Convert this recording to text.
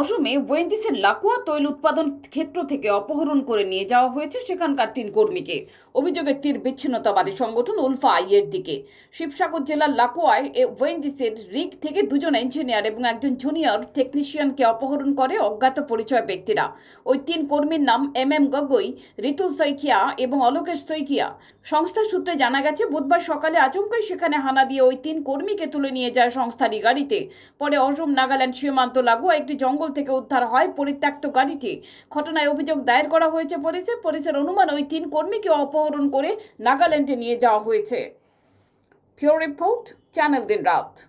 অসমে ওয়েন্ডিসের লাকুয়া তৈল উৎপাদন ক্ষেত্র থেকে অপহরণ করে নিয়ে যাওয়া হয়েছে সেখানকার তিন কর্মীকে অভিযোগের তীর বিচ্ছিন্নতাবাদী সংগঠন উলফা আইয়ের দিকে শিবসাগর জেলার লাকুয়ায় এ ওয়েন্ডিসের রিগ থেকে দুজন ইঞ্জিনিয়ার এবং একজন জুনিয়র টেকনিশিয়ানকে অপহরণ করে অজ্ঞাত পরিচয় ব্যক্তিরা ওই তিন কর্মীর নাম এম এম গগৈ রিতুল সৈকিয়া এবং অলোকেশ সৈকিয়া সংস্থা সূত্রে জানা গেছে বুধবার সকালে আচমকাই সেখানে হানা দিয়ে ওই তিন কর্মীকে তুলে নিয়ে যায় সংস্থারই গাড়িতে পরে অসম নাগাল্যান্ড সীমান্ত লাগোয়া একটি জঙ্গল দখল থেকে উদ্ধার হয় পরিত্যক্ত গাড়িটি ঘটনায় অভিযোগ দায়ের করা হয়েছে পুলিশে পুলিশের অনুমান ওই তিন কর্মীকে অপহরণ করে নাগাল্যান্ডে নিয়ে যাওয়া হয়েছে ফিওর রিপোর্ট চ্যানেল দিন রাত